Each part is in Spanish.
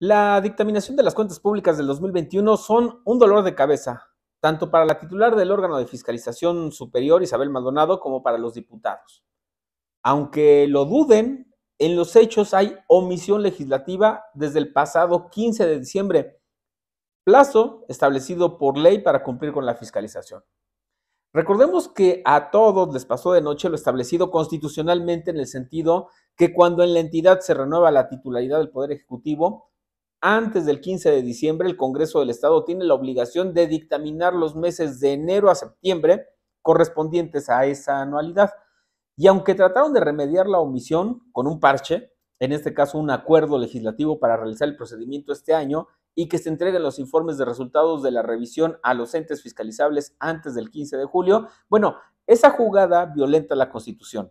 La dictaminación de las cuentas públicas del 2021 son un dolor de cabeza, tanto para la titular del órgano de fiscalización superior, Isabel Maldonado, como para los diputados. Aunque lo duden, en los hechos hay omisión legislativa desde el pasado 15 de diciembre, plazo establecido por ley para cumplir con la fiscalización. Recordemos que a todos les pasó de noche lo establecido constitucionalmente en el sentido que cuando en la entidad se renueva la titularidad del Poder Ejecutivo, antes del 15 de diciembre, el Congreso del Estado tiene la obligación de dictaminar los meses de enero a septiembre correspondientes a esa anualidad. Y aunque trataron de remediar la omisión con un parche, en este caso un acuerdo legislativo para realizar el procedimiento este año y que se entreguen los informes de resultados de la revisión a los entes fiscalizables antes del 15 de julio, bueno, esa jugada violenta la Constitución.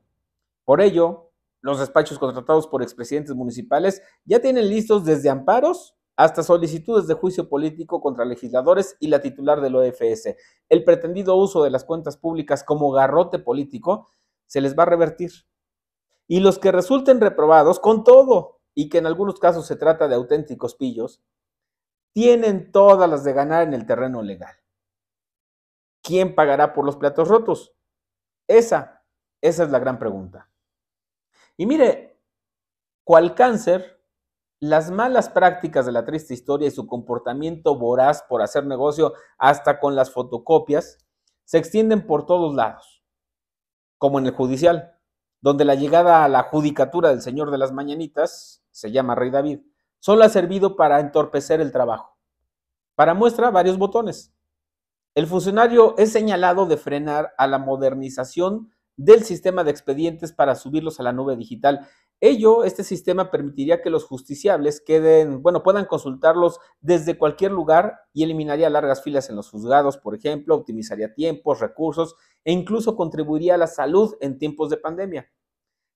Por ello, los despachos contratados por expresidentes municipales ya tienen listos desde amparos hasta solicitudes de juicio político contra legisladores y la titular del OFS. El pretendido uso de las cuentas públicas como garrote político se les va a revertir. Y los que resulten reprobados con todo, y que en algunos casos se trata de auténticos pillos, tienen todas las de ganar en el terreno legal. ¿Quién pagará por los platos rotos? Esa, esa es la gran pregunta. Y mire, cual cáncer, las malas prácticas de la triste historia y su comportamiento voraz por hacer negocio hasta con las fotocopias se extienden por todos lados, como en el judicial, donde la llegada a la judicatura del señor de las mañanitas, se llama Rey David, solo ha servido para entorpecer el trabajo. Para muestra, varios botones. El funcionario es señalado de frenar a la modernización del sistema de expedientes para subirlos a la nube digital. Ello, este sistema permitiría que los justiciables queden, bueno, puedan consultarlos desde cualquier lugar y eliminaría largas filas en los juzgados, por ejemplo, optimizaría tiempos, recursos e incluso contribuiría a la salud en tiempos de pandemia.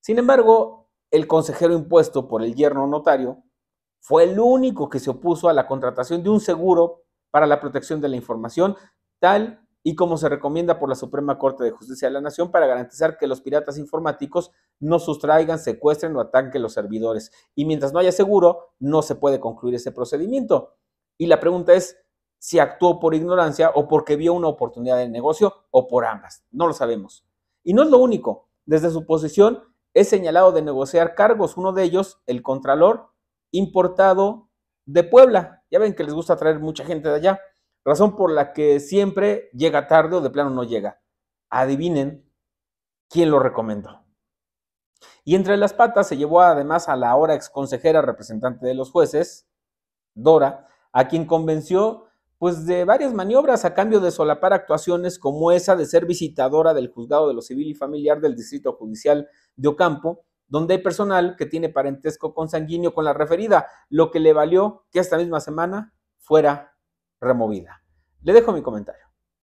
Sin embargo, el consejero impuesto por el yerno notario fue el único que se opuso a la contratación de un seguro para la protección de la información, tal y como se recomienda por la Suprema Corte de Justicia de la Nación para garantizar que los piratas informáticos no sustraigan, secuestren o ataquen los servidores. Y mientras no haya seguro, no se puede concluir ese procedimiento. Y la pregunta es si actuó por ignorancia o porque vio una oportunidad de negocio o por ambas. No lo sabemos. Y no es lo único. Desde su posición es señalado de negociar cargos, uno de ellos, el contralor importado de Puebla. Ya ven que les gusta traer mucha gente de allá razón por la que siempre llega tarde o de plano no llega. Adivinen quién lo recomendó. Y entre las patas se llevó además a la ahora exconsejera representante de los jueces, Dora, a quien convenció pues de varias maniobras a cambio de solapar actuaciones como esa de ser visitadora del juzgado de lo civil y familiar del Distrito Judicial de Ocampo, donde hay personal que tiene parentesco consanguíneo con la referida, lo que le valió que esta misma semana fuera removida. Le dejo mi comentario.